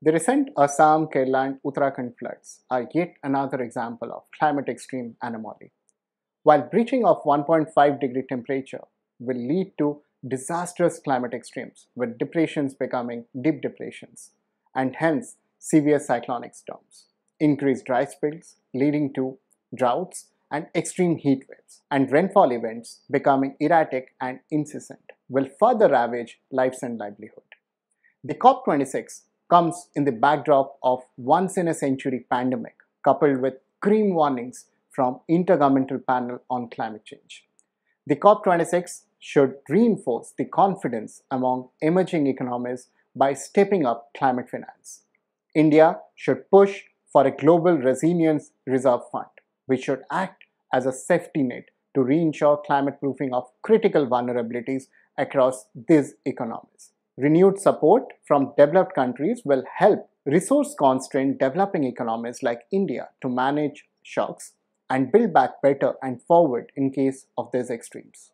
The recent Assam, Kerala and Uttarakhand floods are yet another example of climate extreme anomaly. While breaching of 1.5 degree temperature will lead to disastrous climate extremes with depressions becoming deep depressions and hence severe cyclonic storms, increased dry spills leading to droughts and extreme heat waves and rainfall events becoming erratic and incessant will further ravage lives and livelihood. The COP26 comes in the backdrop of once-in-a-century pandemic coupled with grim warnings from Intergovernmental Panel on Climate Change. The COP26 should reinforce the confidence among emerging economies by stepping up climate finance. India should push for a global resilience reserve fund, which should act as a safety net to reinsure climate proofing of critical vulnerabilities across these economies renewed support from developed countries will help resource-constrained developing economies like India to manage shocks and build back better and forward in case of these extremes.